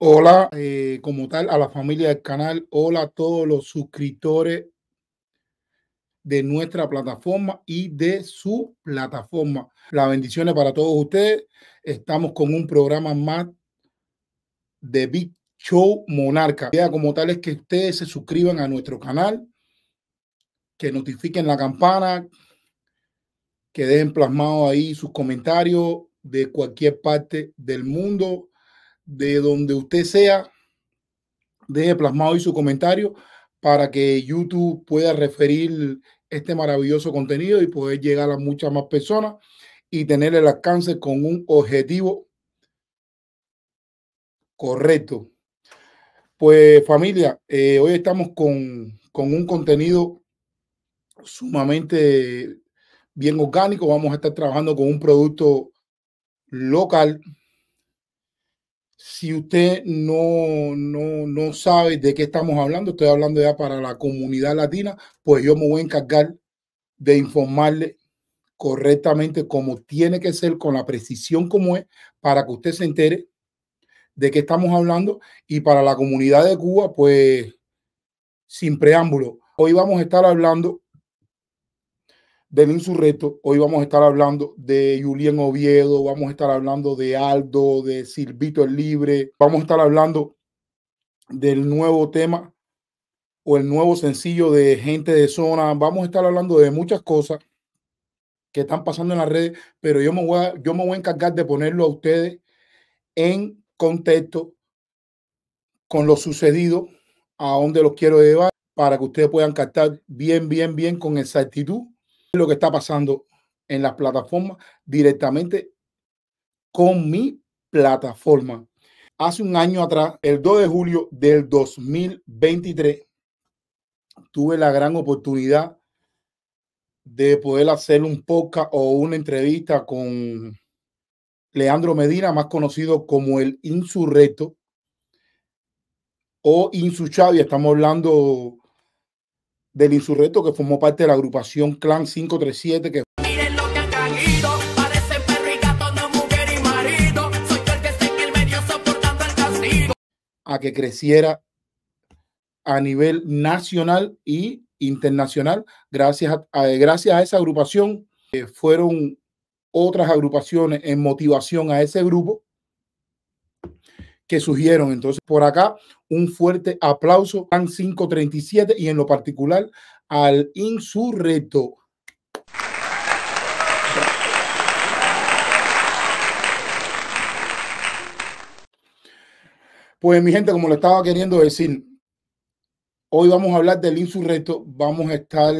Hola, eh, como tal, a la familia del canal. Hola a todos los suscriptores de nuestra plataforma y de su plataforma. Las bendiciones para todos ustedes. Estamos con un programa más de Big Show Monarca. La como tal es que ustedes se suscriban a nuestro canal, que notifiquen la campana, que dejen plasmado ahí sus comentarios de cualquier parte del mundo de donde usted sea, deje plasmado y su comentario para que YouTube pueda referir este maravilloso contenido y poder llegar a muchas más personas y tener el alcance con un objetivo correcto. Pues familia, eh, hoy estamos con, con un contenido sumamente bien orgánico. Vamos a estar trabajando con un producto local si usted no, no, sabe de qué estamos hablando, estoy hablando ya para la comunidad latina, pues yo me voy a encargar de informarle correctamente como tiene que ser, con la precisión como es, para que usted se entere de qué estamos hablando. Y para la comunidad de Cuba, pues, sin preámbulo, hoy vamos a estar hablando del Insurrecto, Hoy vamos a estar hablando de Julián Oviedo, vamos a estar hablando de Aldo, de Silvito el Libre, vamos a estar hablando del nuevo tema o el nuevo sencillo de Gente de Zona. Vamos a estar hablando de muchas cosas que están pasando en las redes, pero yo me voy a, yo me voy a encargar de ponerlo a ustedes en contexto con lo sucedido, a donde los quiero llevar, para que ustedes puedan captar bien, bien, bien con exactitud lo que está pasando en las plataformas directamente con mi plataforma. Hace un año atrás, el 2 de julio del 2023, tuve la gran oportunidad de poder hacer un podcast o una entrevista con Leandro Medina, más conocido como el insurrecto o Insuchado. Estamos hablando del insurrecto que formó parte de la agrupación Clan 537 que han mujer y marido soy el que que castigo a que creciera a nivel nacional y internacional. Gracias a, gracias a esa agrupación eh, fueron otras agrupaciones en motivación a ese grupo que surgieron. Entonces, por acá, un fuerte aplauso al 537 y en lo particular al insurrecto. Pues mi gente, como lo estaba queriendo decir, hoy vamos a hablar del insurrecto, vamos a estar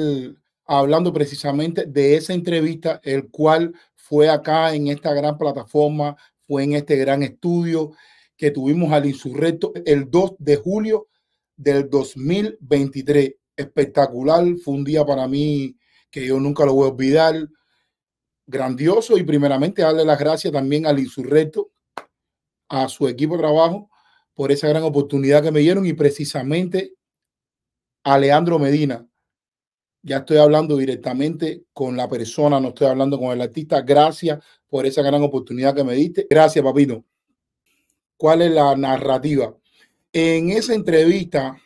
hablando precisamente de esa entrevista, el cual fue acá en esta gran plataforma, fue en este gran estudio, que tuvimos al insurrecto el 2 de julio del 2023. Espectacular, fue un día para mí que yo nunca lo voy a olvidar. Grandioso y primeramente darle las gracias también al insurrecto, a su equipo de trabajo, por esa gran oportunidad que me dieron y precisamente a Leandro Medina. Ya estoy hablando directamente con la persona, no estoy hablando con el artista. Gracias por esa gran oportunidad que me diste. Gracias, papito cuál es la narrativa. En esa entrevista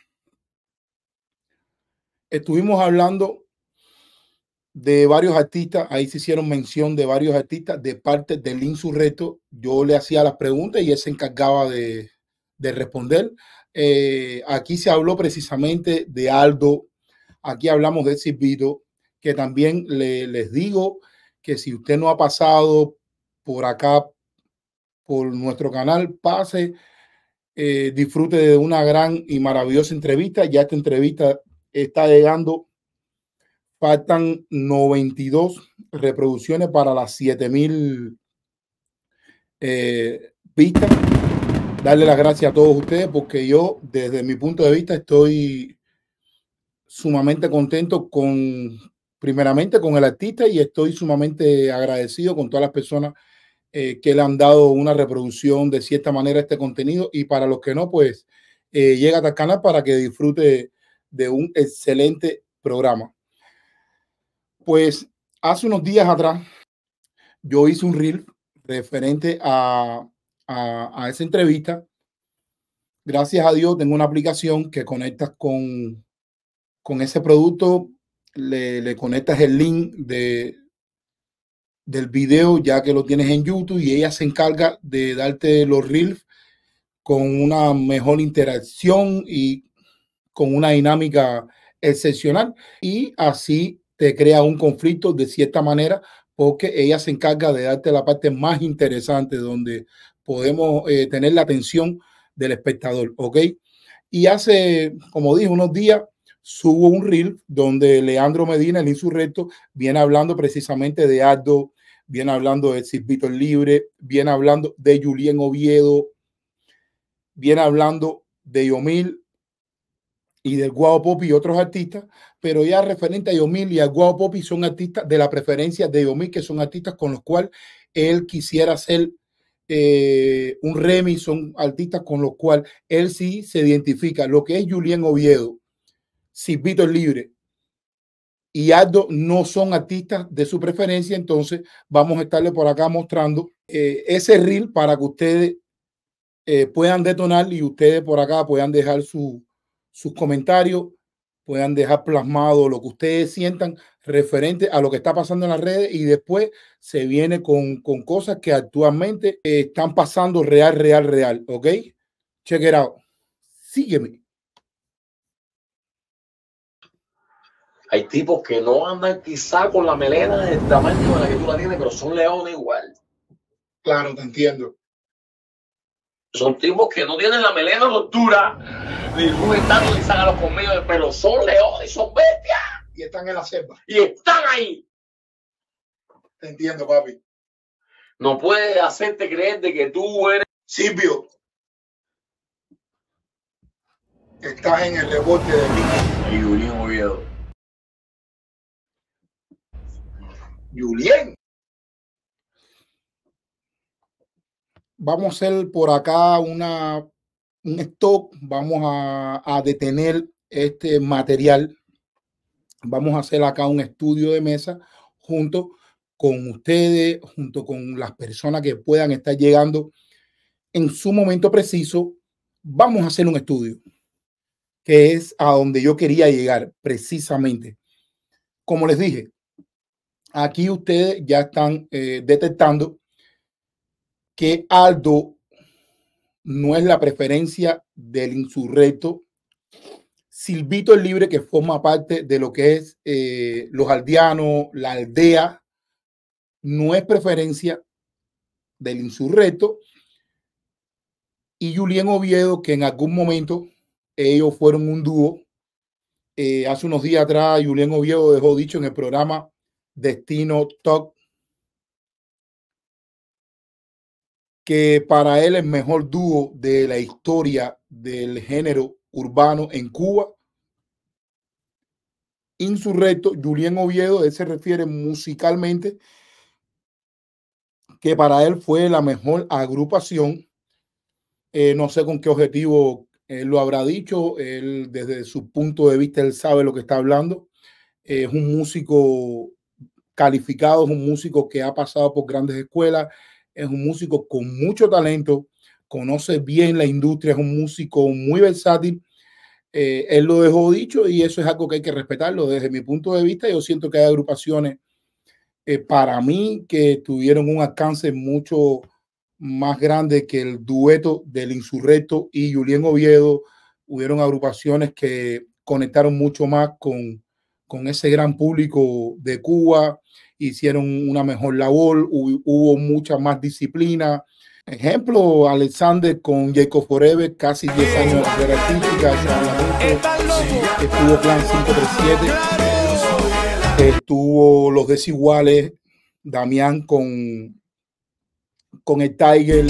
estuvimos hablando de varios artistas, ahí se hicieron mención de varios artistas de parte del insurrecto. Yo le hacía las preguntas y él se encargaba de, responder. Eh, aquí se habló precisamente de Aldo, aquí hablamos de Silvito, que también les digo que si usted no ha pasado por acá, por nuestro canal. Pase, eh, disfrute de una gran y maravillosa entrevista. Ya esta entrevista está llegando. Faltan 92 reproducciones para las 7000 eh, vistas. Darle las gracias a todos ustedes porque yo, desde mi punto de vista, estoy sumamente contento con, primeramente, con el artista y estoy sumamente agradecido con todas las personas eh, que le han dado una reproducción de cierta manera este contenido y para los que no, pues eh, llega a canal para que disfrute de un excelente programa. Pues hace unos días atrás yo hice un reel referente a, esa entrevista. Gracias a Dios tengo una aplicación que conectas con, con ese producto, le, le conectas el link de, del video ya que lo tienes en YouTube y ella se encarga de darte los reels con una mejor interacción y con una dinámica excepcional y así te crea un conflicto de cierta manera porque ella se encarga de darte la parte más interesante donde podemos eh, tener la atención del espectador, ¿ok? Y hace, como dije, unos días subo un reel donde Leandro Medina, el insurrecto, viene hablando precisamente de Aldo viene hablando de Silvito Libre, viene hablando de Julián Oviedo, viene hablando de Yomil y del Guau Pop y otros artistas, pero ya referente a Yomil y al Guau Pop son artistas de la preferencia de Yomil, que son artistas con los cuales él quisiera hacer eh, un remix, son artistas con los cuales él sí se identifica. Lo que es Julián Oviedo, Silvito Libre, y Aldo no son artistas de su preferencia, entonces vamos a estarle por acá mostrando eh, ese reel para que ustedes eh, puedan detonar y ustedes por acá puedan dejar su, sus comentarios, puedan dejar plasmado lo que ustedes sientan referente a lo que está pasando en las redes y después se viene con, con cosas que actualmente eh, están pasando real, real, real, ¿ok? Check it out. Sígueme. Hay tipos que no andan quizá con la melena del tamaño de la que tú la tienes, pero son leones igual. Claro, te entiendo. Son tipos que no tienen la melena rotura, ni un estado ni sacan los conmigo, pero son leones, son bestias. Y están en la selva. Y están ahí. Te entiendo, papi. No puedes hacerte creer de que tú eres. Silvio. Estás en el rebote de mí. Y Julián Oviedo. Julien. Vamos a hacer por acá una, un stop, vamos a, a detener este material, vamos a hacer acá un estudio de mesa junto con ustedes, junto con las personas que puedan estar llegando en su momento preciso, vamos a hacer un estudio, que es a donde yo quería llegar precisamente. Como les dije, Aquí ustedes ya están eh, detectando que Aldo no es la preferencia del insurrecto. Silvito el Libre, que forma parte de lo que es eh, los aldeanos, la aldea, no es preferencia del insurrecto. Y Julián Oviedo, que en algún momento ellos fueron un dúo. Eh, hace unos días atrás, Julián Oviedo dejó dicho en el programa Destino Top, que para él es mejor dúo de la historia del género urbano en Cuba. Insurrecto, Julián Oviedo, él se refiere musicalmente que para él fue la mejor agrupación. Eh, no sé con qué objetivo él eh, lo habrá dicho, él desde su punto de vista él sabe lo que está hablando. Eh, es un músico calificado, es un músico que ha pasado por grandes escuelas, es un músico con mucho talento, conoce bien la industria, es un músico muy versátil. Eh, él lo dejó dicho y eso es algo que hay que respetarlo. Desde mi punto de vista, yo siento que hay agrupaciones eh, para mí que tuvieron un alcance mucho más grande que el dueto del Insurrecto y Julián Oviedo. Hubieron agrupaciones que conectaron mucho más con, con ese gran público de Cuba, hicieron una mejor labor, hubo mucha más disciplina. Ejemplo, Alexander con Jacob Forever, casi 10 años de la artística, estuvo Plan 537, estuvo Los Desiguales, Damián con, con el Tiger,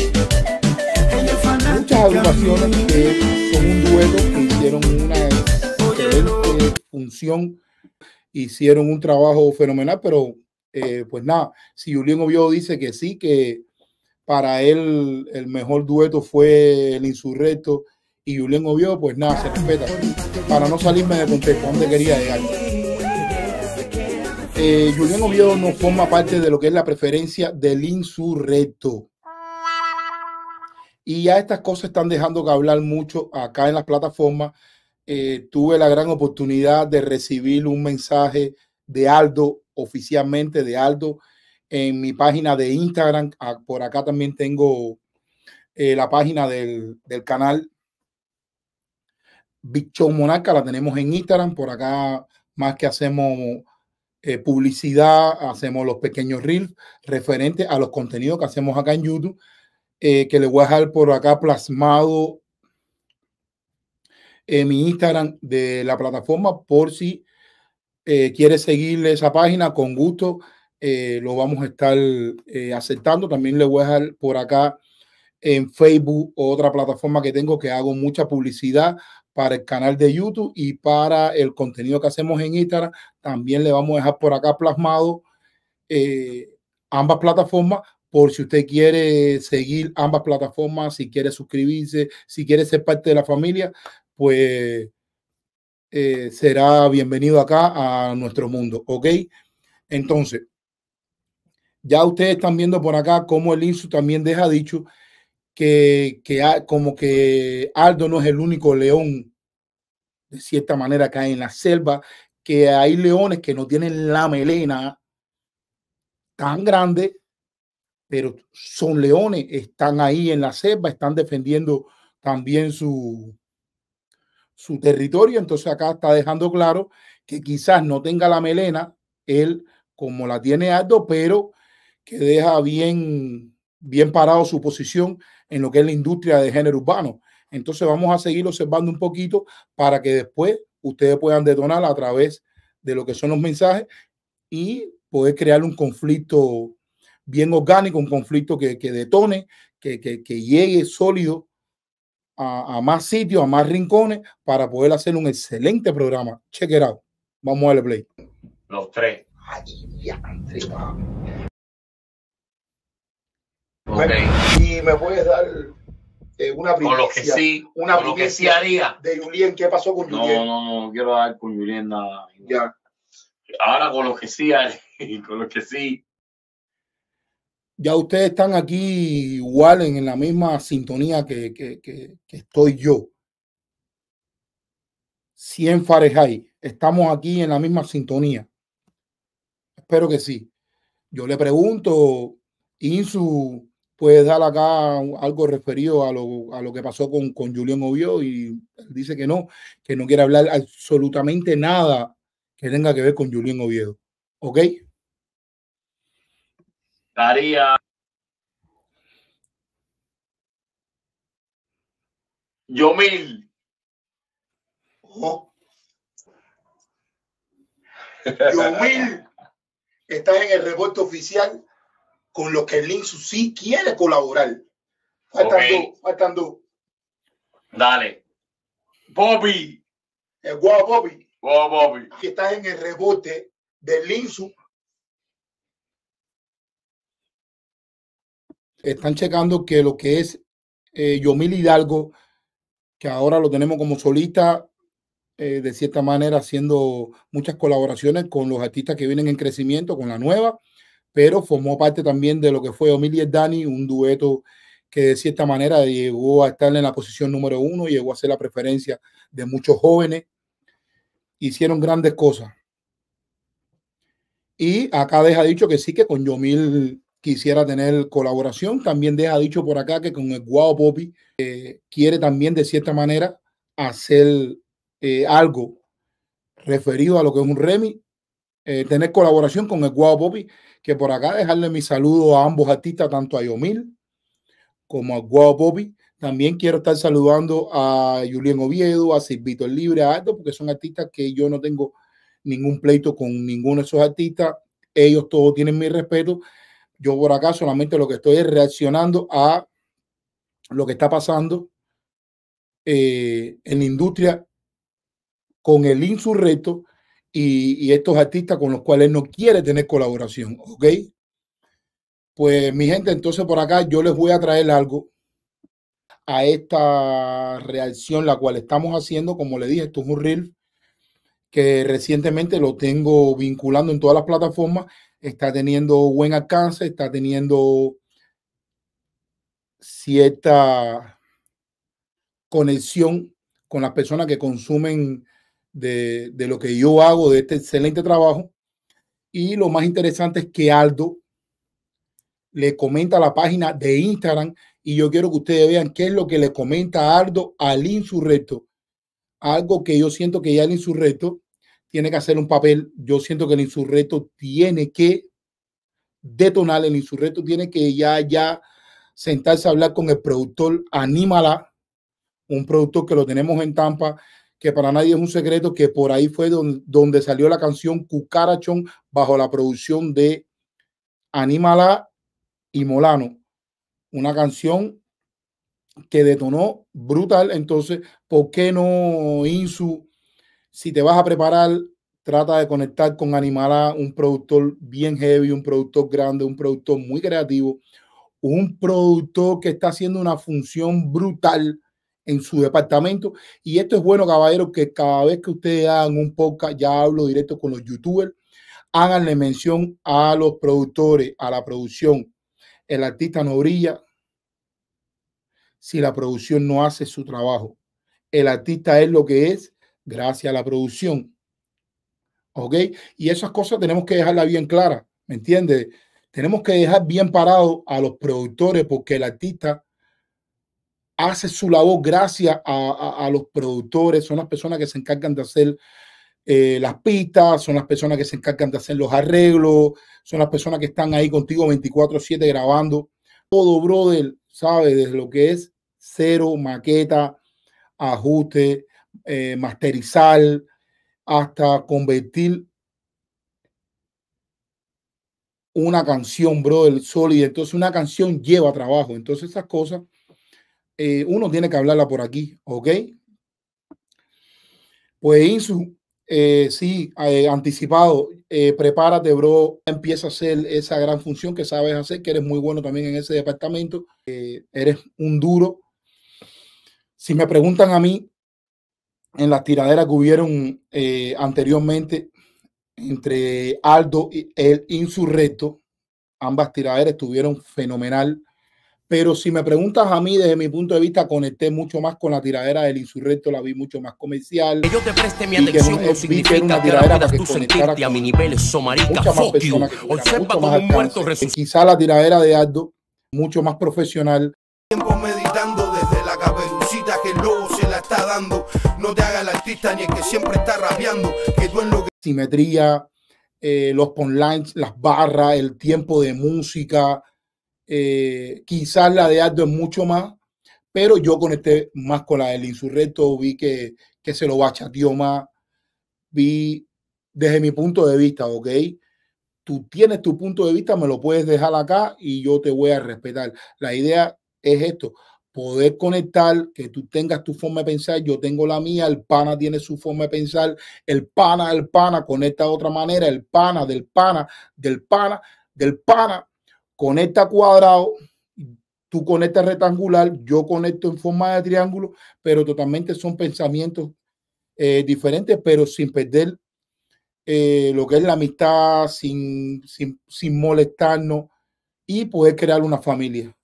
muchas agrupaciones que son un duelo que hicieron una excelente función hicieron un trabajo fenomenal, pero eh, pues nada, si Julián Oviedo dice que sí, que para él el mejor dueto fue el insurrecto y Julián Oviedo, pues nada, se respeta. Para no salirme de contexto, ¿dónde quería llegar? Eh, Julián Oviedo no forma parte de lo que es la preferencia del insurrecto. Y ya estas cosas están dejando que hablar mucho acá en las plataformas eh, tuve la gran oportunidad de recibir un mensaje de Aldo, oficialmente de Aldo, en mi página de Instagram. Ah, por acá también tengo eh, la página del, canal Bichón Monaca. Monarca, la tenemos en Instagram. Por acá, más que hacemos eh, publicidad, hacemos los pequeños reels referentes a los contenidos que hacemos acá en YouTube, que les voy a dejar por acá plasmado en mi Instagram de la plataforma por si eh, quiere seguirle esa página, con gusto eh, lo vamos a estar eh, aceptando. También le voy a dejar por acá en Facebook otra plataforma que tengo que hago mucha publicidad para el canal de YouTube y para el contenido que hacemos en Instagram. También le vamos a dejar por acá plasmado ambas plataformas por si usted quiere seguir ambas plataformas, si quiere suscribirse, si quiere ser parte de la familia, pues eh, será bienvenido acá a nuestro mundo, ¿ok? Entonces, ya ustedes están viendo por acá cómo el INSU también deja dicho que, que como que Aldo no es el único león, de cierta manera, que en la selva, que hay leones que no tienen la melena tan grande, pero son leones, están ahí en la selva, están defendiendo también su, su territorio. Entonces acá está dejando claro que quizás no tenga la melena él como la tiene Aldo, pero que deja bien, bien parado su posición en lo que es la industria de género urbano. Entonces vamos a seguir observando un poquito para que después ustedes puedan detonar a través de lo que son los mensajes y poder crear un conflicto bien orgánico, un conflicto que, detone, que, que, que llegue sólido a, a más sitios, a más rincones para poder hacer un excelente programa. Check it out. Vamos a darle play. Los tres. Ay, ya, okay. Y me puedes dar eh, una primicia, sí, una que sí de Julián, ¿Qué pasó con Julián? No, no, no, quiero dar con Julián nada. Ya. Ahora con lo que sí, con lo que sí ya ustedes están aquí igual en, la misma sintonía que, que, que, estoy yo. 100 Fahrenheit. Estamos aquí en la misma sintonía. Espero que sí. Yo le pregunto, Insu, ¿puedes dar acá algo referido a lo, que pasó con, con Julián Oviedo Y dice que no, que no quiere hablar absolutamente nada que tenga que ver con Julián Oviedo. ¿Ok? Daría. yo mil. Oh. Yo mil. Estás en el rebote oficial con lo que el insu sí quiere colaborar. Faltan Dale. Bobby. El guau Bobby. Guau Bobby. estás en el rebote del insu están checando que lo que es eh, Yomil Hidalgo, que ahora lo tenemos como solista, eh, de cierta manera haciendo muchas colaboraciones con los artistas que vienen en crecimiento, con la nueva, pero formó parte también de lo que fue Yomil y Dani, un dueto que de cierta manera llegó a estar en la posición número uno, llegó a ser la preferencia de muchos jóvenes. Hicieron grandes cosas. Y acá deja dicho que sí, que con Yomil quisiera tener colaboración. También deja dicho por acá que con el Guau Popi eh, quiere también de cierta manera hacer eh, algo referido a lo que es un remy eh, tener colaboración con el Guau Popi, que por acá dejarle mi saludo a ambos artistas, tanto a Yomil como a Guau Popi, También quiero estar saludando a Julián Oviedo, a Silvito El Libre, a Aldo, porque son artistas que yo no tengo ningún pleito con ninguno de esos artistas. Ellos todos tienen mi respeto. Yo por acá solamente lo que estoy es reaccionando a lo que está pasando eh, en la industria con el insurrecto y, estos artistas con los cuales no quiere tener colaboración, ¿ok? Pues mi gente, entonces por acá yo les voy a traer algo a esta reacción la cual estamos haciendo, como le dije, esto es un reel que recientemente lo tengo vinculando en todas las plataformas está teniendo buen alcance, está teniendo cierta conexión con las personas que consumen de, de, lo que yo hago, de este excelente trabajo. Y lo más interesante es que Aldo le comenta la página de Instagram y yo quiero que ustedes vean qué es lo que le comenta Aldo al insurrecto. Algo que yo siento que ya el insurrecto tiene que hacer un papel. Yo siento que el insurrecto tiene que detonar, el insurrecto tiene que ya, ya sentarse a hablar con el productor Anímala, un productor que lo tenemos en Tampa, que para nadie es un secreto, que por ahí fue donde, donde salió la canción Cucarachón bajo la producción de Anímala y Molano. Una canción que detonó brutal. Entonces, ¿por qué no Insu si te vas a preparar, trata de conectar con Animala, un productor bien heavy, un productor grande, un productor muy creativo, un productor que está haciendo una función brutal en su departamento. Y esto es bueno, caballeros, que cada vez que ustedes hagan un podcast, ya hablo directo con los youtubers, háganle mención a los productores, a la producción. El artista no brilla si la producción no hace su trabajo. El artista es lo que es gracias a la producción. ¿Ok? Y esas cosas tenemos que dejarla bien clara, ¿me entiendes? Tenemos que dejar bien parado a los productores porque el artista hace su labor gracias a, los productores, son las personas que se encargan de hacer eh, las pistas, son las personas que se encargan de hacer los arreglos, son las personas que están ahí contigo 24/7 grabando. Todo, brother, sabe, desde lo que es cero, maqueta, ajuste, eh, masterizar, hasta convertir una canción, bro, el sol. Y entonces una canción lleva trabajo. Entonces esas cosas, eh, uno tiene que hablarla por aquí, ¿ok? Pues Insu, eh, sí, anticipado, prepárate, bro, empieza a hacer esa gran función que sabes hacer, que eres muy bueno también en ese departamento, eres un duro. Si me preguntan a mí, en las tiraderas que hubieron eh, anteriormente entre Aldo y el insurrecto. Ambas tiraderas estuvieron fenomenal. Pero si me preguntas a mí, desde mi punto de vista, conecté mucho más con la tiradera del insurrecto, la vi mucho más comercial. yo te preste mi atención tiradera que a mi nivel, Quizá la tiradera de Aldo, mucho más profesional. Tiempo meditando desde la caperucita que el lobo se la está dando. No te haga el artista ni el que siempre está rabiando. Que tú en lo que... Simetría, eh, los ponlines las barras, el tiempo de música. Eh, quizás la de Aldo es mucho más, pero yo conecté más con la del insurrecto. Vi que, que se lo bachateó más. Vi desde mi punto de vista, ¿ok? Tú tienes tu punto de vista, me lo puedes dejar acá y yo te voy a respetar. La idea es esto poder conectar, que tú tengas tu forma de pensar, yo tengo la mía, el pana tiene su forma de pensar, el pana, el pana conecta de otra manera, el pana, del pana, del pana, del pana, conecta cuadrado, tú conectas rectangular, yo conecto en forma de triángulo, pero totalmente son pensamientos eh, diferentes, pero sin perder eh, lo que es la amistad, sin, sin molestarnos y poder crear una familia.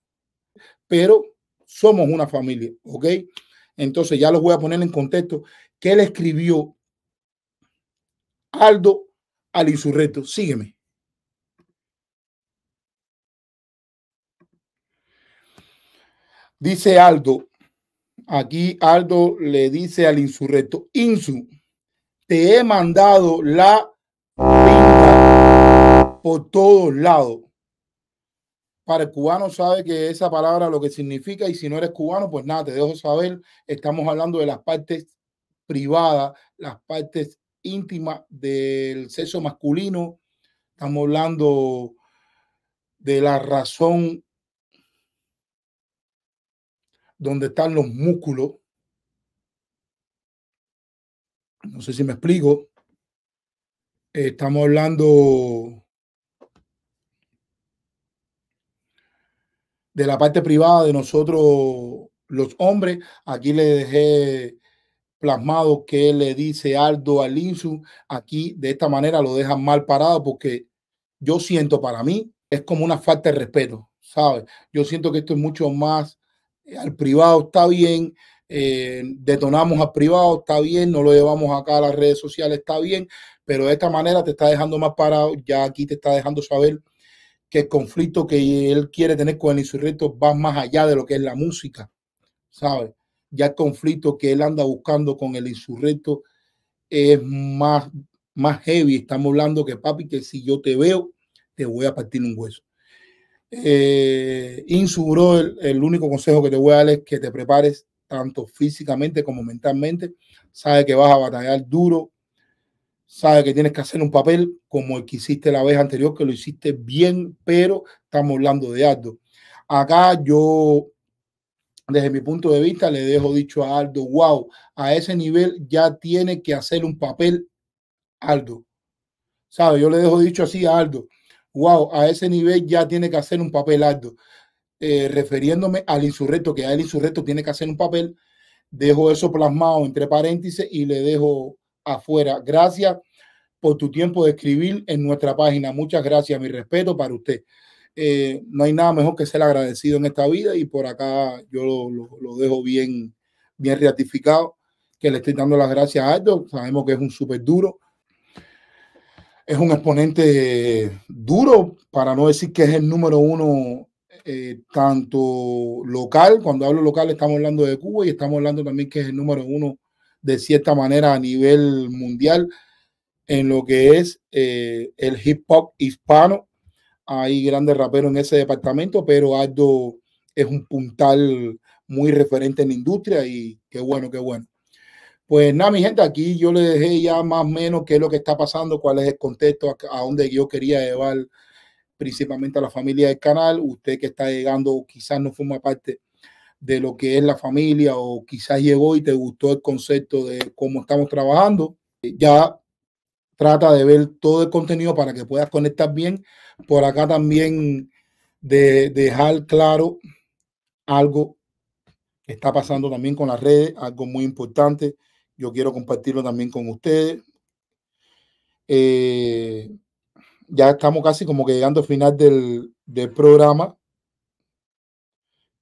Pero somos una familia, ¿ok? Entonces ya los voy a poner en contexto que él escribió Aldo al insurrecto. Sígueme. Dice Aldo, aquí Aldo le dice al insurrecto, Insu, te he mandado la pinta por todos lados para el cubano sabe que esa palabra lo que significa y si no eres cubano, pues nada, te dejo saber. Estamos hablando de las partes privadas, las partes íntimas del sexo masculino. Estamos hablando de la razón donde están los músculos. No sé si me explico. Estamos hablando de la parte privada de nosotros los hombres. Aquí le dejé plasmado que le dice Aldo al Aquí de esta manera lo dejan mal parado porque yo siento para mí es como una falta de respeto, ¿sabes? Yo siento que esto es mucho más eh, al privado, está bien. Eh, detonamos al privado, está bien, no lo llevamos acá a las redes sociales, está bien, pero de esta manera te está dejando más parado, ya aquí te está dejando saber que el conflicto que él quiere tener con el insurrecto va más allá de lo que es la música, ¿sabes? Ya el conflicto que él anda buscando con el insurrecto es más, más heavy. Estamos hablando que, papi, que si yo te veo, te voy a partir un hueso. Eh, el, el, único consejo que te voy a dar es que te prepares tanto físicamente como mentalmente. sabe que vas a batallar duro, sabe que tienes que hacer un papel como el que hiciste la vez anterior, que lo hiciste bien, pero estamos hablando de Aldo. Acá yo, desde mi punto de vista, le dejo dicho a Aldo, wow, a ese nivel ya tiene que hacer un papel Aldo. ¿Sabe? Yo le dejo dicho así a Aldo, wow, a ese nivel ya tiene que hacer un papel Aldo. Eh, refiriéndome al insurrecto, que el insurrecto tiene que hacer un papel, dejo eso plasmado entre paréntesis y le dejo afuera. Gracias por tu tiempo de escribir en nuestra página. Muchas gracias, mi respeto para usted. Eh, no hay nada mejor que ser agradecido en esta vida y por acá yo lo, dejo bien, bien ratificado, que le estoy dando las gracias a Aldo. Sabemos que es un súper duro. Es un exponente duro, para no decir que es el número uno, eh, tanto local, cuando hablo local estamos hablando de Cuba y estamos hablando también que es el número uno de cierta manera a nivel mundial en lo que es eh, el hip hop hispano. Hay grandes raperos en ese departamento, pero Aldo es un puntal muy referente en la industria y qué bueno, qué bueno. Pues nada, mi gente, aquí yo le dejé ya más o menos qué es lo que está pasando, cuál es el contexto, a, donde yo quería llevar principalmente a la familia del canal. Usted que está llegando quizás no forma parte de lo que es la familia o quizás llegó y te gustó el concepto de cómo estamos trabajando. Eh, ya trata de ver todo el contenido para que puedas conectar bien. Por acá también de, dejar claro algo que está pasando también con las redes, algo muy importante. Yo quiero compartirlo también con ustedes. Eh, ya estamos casi como que llegando al final del programa.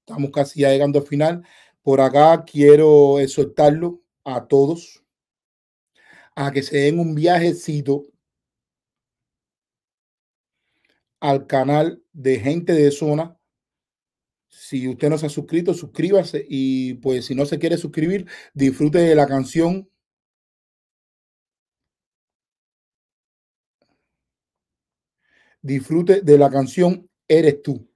Estamos casi ya llegando al final. Por acá quiero exhortarlo a todos a que se den un viajecito al canal de gente de zona. Si usted no se ha suscrito, suscríbase y pues si no se quiere suscribir, disfrute de la canción. Disfrute de la canción Eres tú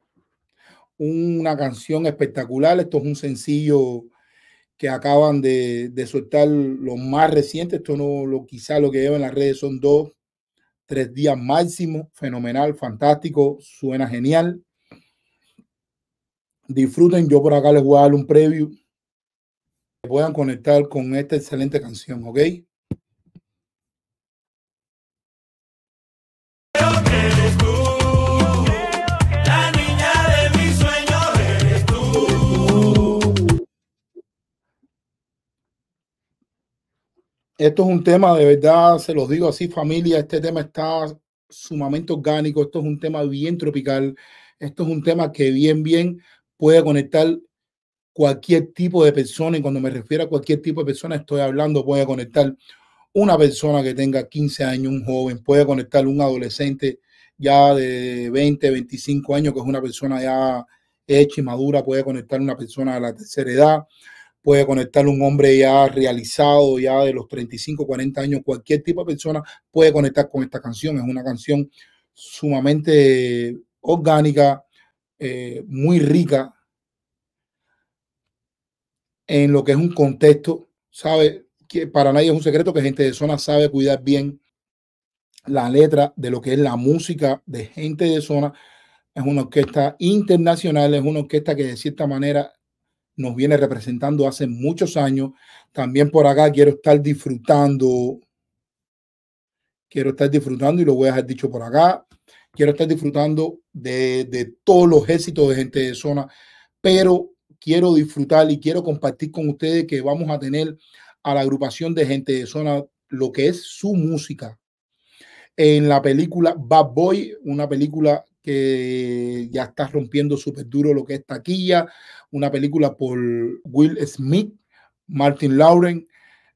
una canción espectacular. Esto es un sencillo que acaban de, soltar los más recientes. Esto no, lo, quizá lo que veo en las redes son dos, tres días máximo. Fenomenal, fantástico, suena genial. Disfruten, yo por acá les voy a dar un preview. Que puedan conectar con esta excelente canción, ¿ok? Esto es un tema, de verdad, se los digo así, familia, este tema está sumamente orgánico, esto es un tema bien tropical, esto es un tema que bien, bien puede conectar cualquier tipo de persona, y cuando me refiero a cualquier tipo de persona, estoy hablando, puede conectar una persona que tenga 15 años, un joven, puede conectar un adolescente ya de 20, 25 años, que es una persona ya hecha y madura, puede conectar una persona de la tercera edad, puede conectar un hombre ya realizado, ya de los 35, 40 años, cualquier tipo de persona puede conectar con esta canción. Es una canción sumamente orgánica, eh, muy rica en lo que es un contexto, sabe que para nadie es un secreto que gente de zona sabe cuidar bien la letra de lo que es la música de gente de zona. Es una orquesta internacional, es una orquesta que de cierta manera nos viene representando hace muchos años. También por acá quiero estar disfrutando, quiero estar disfrutando y lo voy a dejar dicho por acá. Quiero estar disfrutando de, de todos los éxitos de gente de zona, pero quiero disfrutar y quiero compartir con ustedes que vamos a tener a la agrupación de gente de zona lo que es su música en la película Bad Boy, una película que ya está rompiendo súper duro lo que es taquilla, una película por Will Smith, Martin Lauren,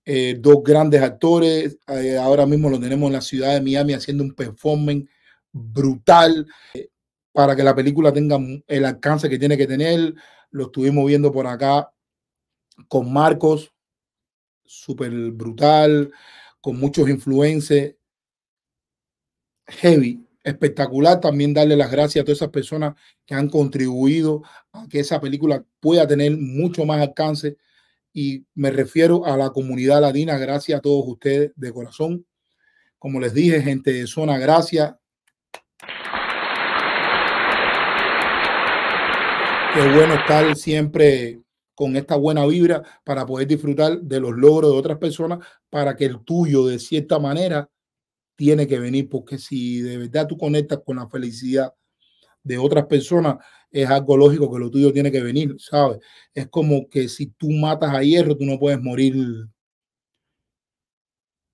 eh, dos grandes actores, eh, ahora mismo lo tenemos en la ciudad de Miami haciendo un performance brutal eh, para que la película tenga el alcance que tiene que tener, lo estuvimos viendo por acá con Marcos, súper brutal, con muchos influencers, heavy, espectacular. También darle las gracias a todas esas personas que han contribuido a que esa película pueda tener mucho más alcance. Y me refiero a la comunidad ladina Gracias a todos ustedes de corazón. Como les dije, gente de zona, gracias. Qué bueno estar siempre con esta buena vibra para poder disfrutar de los logros de otras personas, para que el tuyo de cierta manera tiene que venir, porque si de verdad tú conectas con la felicidad de otras personas, es algo lógico que lo tuyo tiene que venir, ¿sabes? Es como que si tú matas a hierro, tú no puedes morir,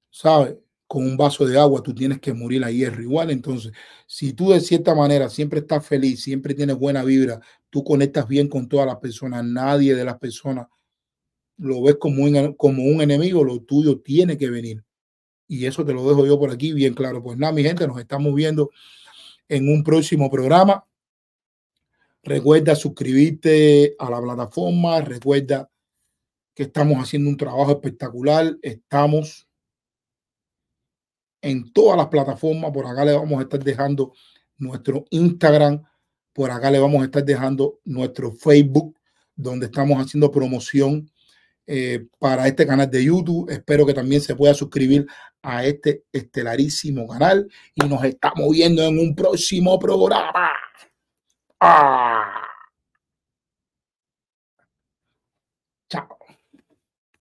¿sabes? Con un vaso de agua, tú tienes que morir a hierro igual. Entonces, si tú de cierta manera siempre estás feliz, siempre tienes buena vibra, tú conectas bien con todas las personas, nadie de las personas lo ves como un, como un enemigo, lo tuyo tiene que venir. Y eso te lo dejo yo por aquí bien claro. Pues nada, mi gente, nos estamos viendo en un próximo programa. Recuerda suscribirte a la plataforma. Recuerda que estamos haciendo un trabajo espectacular. Estamos en todas las plataformas. Por acá le vamos a estar dejando nuestro Instagram. Por acá le vamos a estar dejando nuestro Facebook, donde estamos haciendo promoción eh, para este canal de YouTube. Espero que también se pueda suscribir a este estelarísimo canal y nos estamos viendo en un próximo programa. ¡Ah!